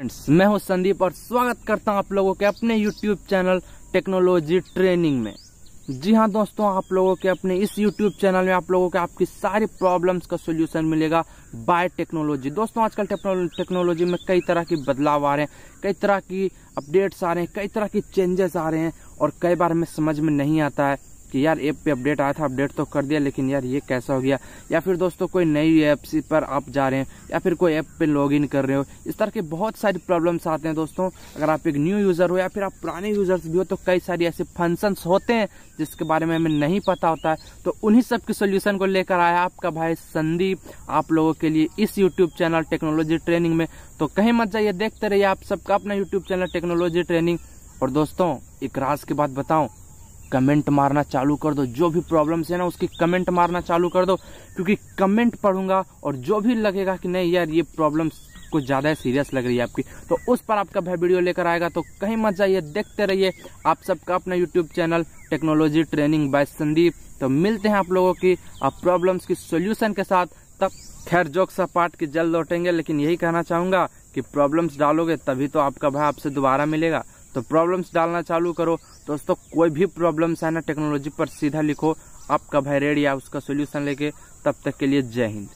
friends मैं हूं संदीप और स्वागत करता हूं आप लोगों के अपने यूट्यूब चैनल टेक्नोलॉजी ट्रेनिंग में जी हाँ दोस्तों आप लोगों के अपने इस यूट्यूब चैनल में आप लोगों के आपकी सारी प्रॉब्लम्स का सोल्यूशन मिलेगा बाय टेक्नोलॉजी दोस्तों आजकल टेक्नोलॉजी में कई तरह के बदलाव आ रहे हैं कई तरह की अपडेट्स आ रहे हैं कई तरह के चेंजेस आ रहे हैं और कई बार हमें समझ में नहीं आता है कि यार ऐप पे अपडेट आया था अपडेट तो कर दिया लेकिन यार ये कैसा हो गया या फिर दोस्तों कोई नई ऐप पर आप जा रहे हैं या फिर कोई ऐप पे लॉगिन कर रहे हो इस तरह के बहुत सारे प्रॉब्लम्स आते हैं दोस्तों अगर आप एक न्यू यूज़र हो या फिर आप पुराने यूज़र्स भी हो तो कई सारी ऐसे फंक्शंस होते हैं जिसके बारे में हमें नहीं पता होता है तो उन्हीं सब के सोल्यूशन को लेकर आया आपका भाई संदीप आप लोगों के लिए इस यूट्यूब चैनल टेक्नोलॉजी ट्रेनिंग में तो कहीं मत जाइए देखते रहिए आप सबका अपना यूट्यूब चैनल टेक्नोलॉजी ट्रेनिंग और दोस्तों एक राज की बात बताऊँ कमेंट मारना चालू कर दो जो भी प्रॉब्लम्स है ना उसकी कमेंट मारना चालू कर दो क्योंकि कमेंट पढ़ूंगा और जो भी लगेगा कि नहीं यार ये प्रॉब्लम्स कुछ ज़्यादा सीरियस लग रही है आपकी तो उस पर आपका भाई वीडियो लेकर आएगा तो कहीं मत जाइए देखते रहिए आप सबका अपना YouTube channel technology training by Sandeep तो मिलते हैं आप लोगों की आप प्रॉब्लम्स की सोल्यूशन के साथ तब खैर जोक सा सपाट के जल्द लौटेंगे लेकिन यही कहना चाहूँगा कि प्रॉब्लम्स डालोगे तभी तो आपका भाई आपसे दोबारा मिलेगा तो प्रॉब्लम्स डालना चालू करो दोस्तों कोई भी प्रॉब्लम्स है ना टेक्नोलॉजी पर सीधा लिखो आपका भाई रेड या उसका सोल्यूशन लेके तब तक के लिए जय हिंद